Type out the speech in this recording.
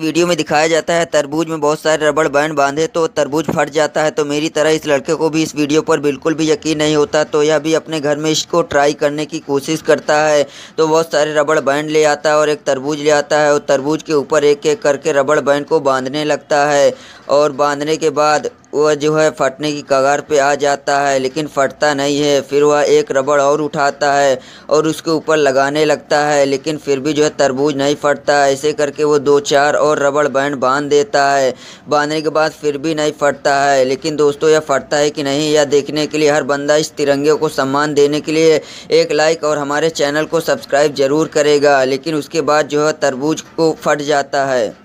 video में दिखाया जाता है तरबूज में बहुत सारे रबड़ बैंड बांधे तो तरबूज फट जाता है तो मेरी तरह इस लड़के को भी इस वीडियो पर बिल्कुल भी यकीन नहीं होता तो यह भी अपने घर में इसको ट्राई करने की कोशिश करता है तो बहुत सारे रबड़ बैंड ले आता है और एक तरबूज ले आता है और तरबूज के ऊपर एक एक करके रबड़ बैंड को बांधने लगता है और बांधने के बाद वह जो है फटने की कगार पे आ जाता है लेकिन फटता नहीं है फिर वह एक रबड़ और उठाता है और उसके ऊपर लगाने लगता है लेकिन फिर भी जो है तरबूज नहीं फटता है ऐसे करके वो दो चार और रबड़ बैंड बांध देता है बांधने के बाद फिर भी नहीं फटता है लेकिन दोस्तों यह फटता है कि नहीं यह देखने के लिए हर बंदा इस तिरंगे को सम्मान देने के लिए एक लाइक और हमारे चैनल को सब्सक्राइब ज़रूर करेगा लेकिन उसके बाद जो है तरबूज को फट जाता है